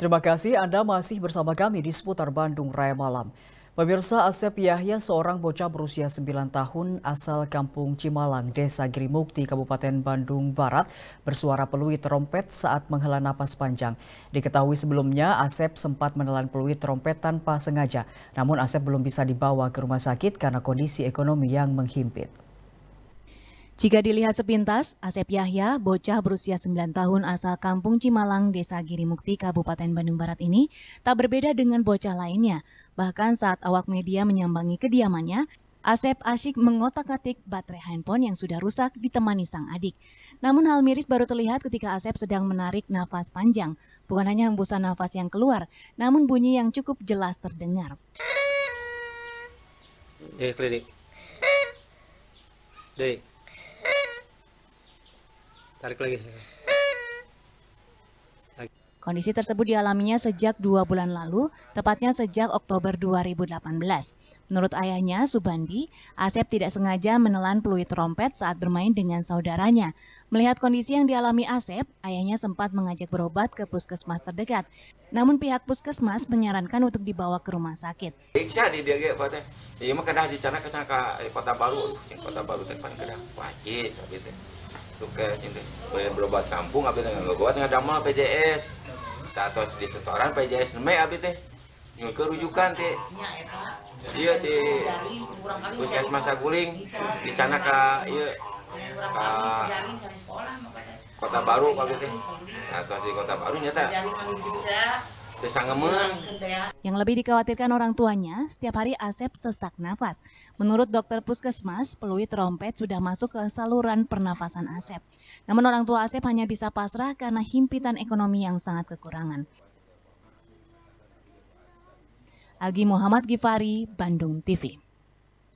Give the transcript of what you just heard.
Terima kasih Anda masih bersama kami di seputar Bandung Raya Malam. Pemirsa Asep Yahya seorang bocah berusia 9 tahun asal kampung Cimalang, Desa Grimukti, Kabupaten Bandung Barat bersuara peluit trompet saat menghela napas panjang. Diketahui sebelumnya Asep sempat menelan peluit trompet tanpa sengaja, namun Asep belum bisa dibawa ke rumah sakit karena kondisi ekonomi yang menghimpit. Jika dilihat sepintas, Asep Yahya, bocah berusia 9 tahun asal kampung Cimalang, Desa Girimukti, Kabupaten Bandung Barat ini, tak berbeda dengan bocah lainnya. Bahkan saat awak media menyambangi kediamannya, Asep asyik mengotak-atik baterai handphone yang sudah rusak ditemani sang adik. Namun hal miris baru terlihat ketika Asep sedang menarik nafas panjang. Bukan hanya hembusan nafas yang keluar, namun bunyi yang cukup jelas terdengar. Deh, klinik. Deh. Tarik lagi. Kondisi tersebut dialaminya sejak dua bulan lalu, tepatnya sejak Oktober 2018. Menurut ayahnya, Subandi, Asep tidak sengaja menelan peluit trompet saat bermain dengan saudaranya. Melihat kondisi yang dialami Asep, ayahnya sempat mengajak berobat ke puskesmas terdekat. Namun pihak puskesmas menyarankan untuk dibawa ke rumah sakit. Eh, Iksa di dia teh. Iya mah kedah di sana ke sana ke eh, kota baru, kota baru depan kedah. Wajib sabit Oke, cinta. boleh berobat kampung, abis dengan logoat nggak damel PJS. Tato di setoran PJS neme abis teh. Nyul ke rujukan teh. Iya di puskesmas Saguling di cana ka iya ka kota baru abis teh. Tato di kota baru nyata. Yang lebih dikhawatirkan orang tuanya, setiap hari Asep sesak nafas. Menurut dokter puskesmas, peluit trompet sudah masuk ke saluran pernafasan Asep. Namun orang tua Asep hanya bisa pasrah karena himpitan ekonomi yang sangat kekurangan. Agi Muhammad Gifari, Bandung TV.